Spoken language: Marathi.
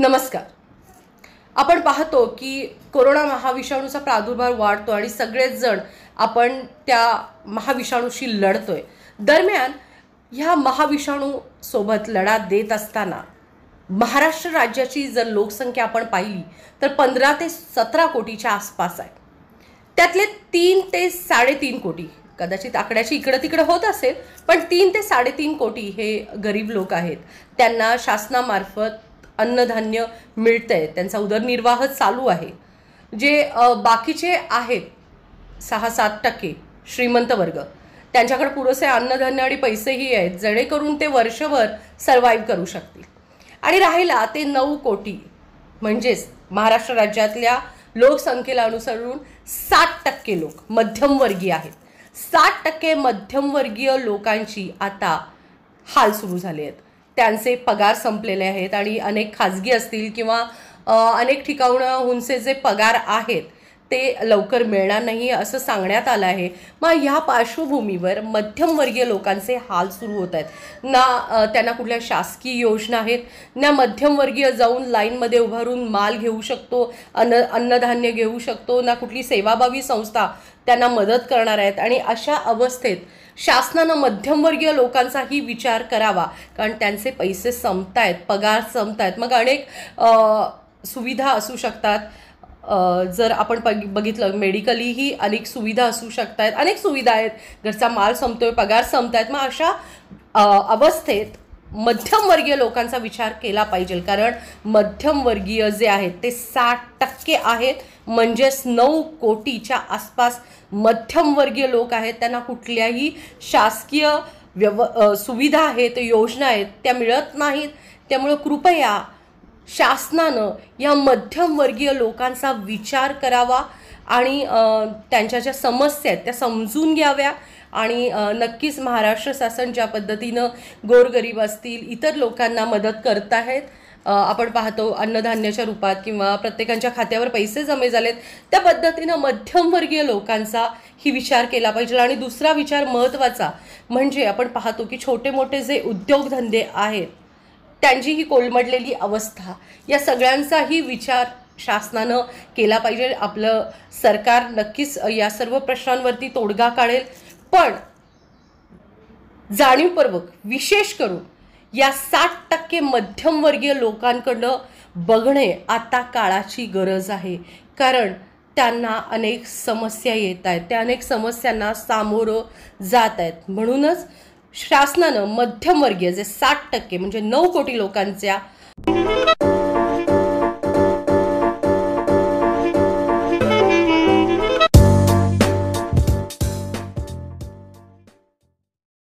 नमस्कार आपण पाहतो की कोरोना महाविषाणूचा प्रादुर्भाव वाढतो आणि सगळेच जण आपण त्या महाविषाणूशी लढतोय दरम्यान ह्या महाविषाणूसोबत लढा देत असताना महाराष्ट्र राज्याची जर लोकसंख्या आपण पाहिली तर पंधरा ते सतरा कोटीच्या आसपास आहे त्यातले तीन ते साडेतीन कोटी कदाचित आकड्याची इकडं तिकडं होत असेल पण तीन ते साडेतीन कोटी हे गरीब लोक आहेत त्यांना शासनामार्फत अन्नधान्य आहे त्यांचा उदरनिर्वाह चालू आहे जे बाकीचे आहेत सहा सात टक्के श्रीमंत वर्ग त्यांच्याकडे पुरेसे अन्नधान्य आणि पैसेही आहेत जेणेकरून ते वर्षभर सर्वाईव्ह करू शकतील आणि राहिला ते नऊ कोटी म्हणजेच महाराष्ट्र राज्यातल्या लोकसंख्येला अनुसरून सात टक्के लोक मध्यमवर्गीय आहेत सात टक्के मध्यमवर्गीय लोकांची आता हाल सुरू झाले आहेत त्यांचे पगार संपलेले आहेत आणि अनेक खाजगी असतील किंवा अनेक ठिकाणाहूनचे जे पगार आहेत ते लवकर मिळणार नाही असं सांगण्यात आलं आहे मग ह्या पार्श्वभूमीवर मध्यमवर्गीय लोकांचे हाल सुरू होत आहेत ना त्यांना कुठल्या शासकीय योजना आहेत ना मध्यमवर्गीय जाऊन लाईनमध्ये उभारून माल घेऊ शकतो अन्न अन्नधान्य घेऊ शकतो ना कुठली सेवाभावी संस्था त्यांना मदत करणार आहेत आणि अशा अवस्थेत शासनानं मध्यमवर्गीय लोकांचाही विचार करावा कारण त्यांचे पैसे संपतायत पगार संपतायत मग अनेक सुविधा असू शकतात जर आपण बघ बघितलं मेडिकलीही अनेक सुविधा असू शकत आहेत अनेक सुविधा आहेत घरचा माल संपतोय पगार संपत आहेत मग अशा अवस्थेत मध्यमवर्गीय लोकांचा विचार केला पाहिजे कारण मध्यमवर्गीय जे आहेत ते साठ टक्के आहेत म्हणजेच नऊ कोटीच्या आसपास मध्यमवर्गीय लोक आहेत त्यांना कुठल्याही शासकीय व्यव सुविधा आहेत योजना आहेत त्या मिळत नाहीत त्यामुळं कृपया शासनानं या मध्यमवर्गीय लोकांचा विचार करावा आणि त्यांच्या ज्या समस्या आहेत त्या समजून घ्याव्या आणि नक्कीच महाराष्ट्र शासन ज्या पद्धतीनं गोरगरीब असतील इतर लोकांना मदत करत आहेत आपण पाहतो अन्नधान्याच्या रूपात किंवा प्रत्येकांच्या खात्यावर पैसे जमे झालेत त्या पद्धतीनं मध्यमवर्गीय लोकांचा ही विचार केला पाहिजे आणि दुसरा विचार महत्त्वाचा म्हणजे आपण पाहतो की छोटे मोठे जे उद्योगधंदे आहेत त्यांची ही कोलमडलेली अवस्था या सगळ्यांचाही विचार शासनानं केला पाहिजे आपलं सरकार नक्कीच या सर्व प्रश्नांवरती तोडगा काढेल पण जाणीवपूर्वक विशेष करून या साठ टक्के मध्यमवर्गीय लोकांकडनं बघणे आता काळाची गरज आहे कारण त्यांना अनेक समस्या येत आहेत त्या अनेक समस्यांना सामोरं जात आहेत म्हणूनच शासनानं मध्यमवर्गीय जे साठ टक्के म्हणजे नऊ कोटी लोकांच्या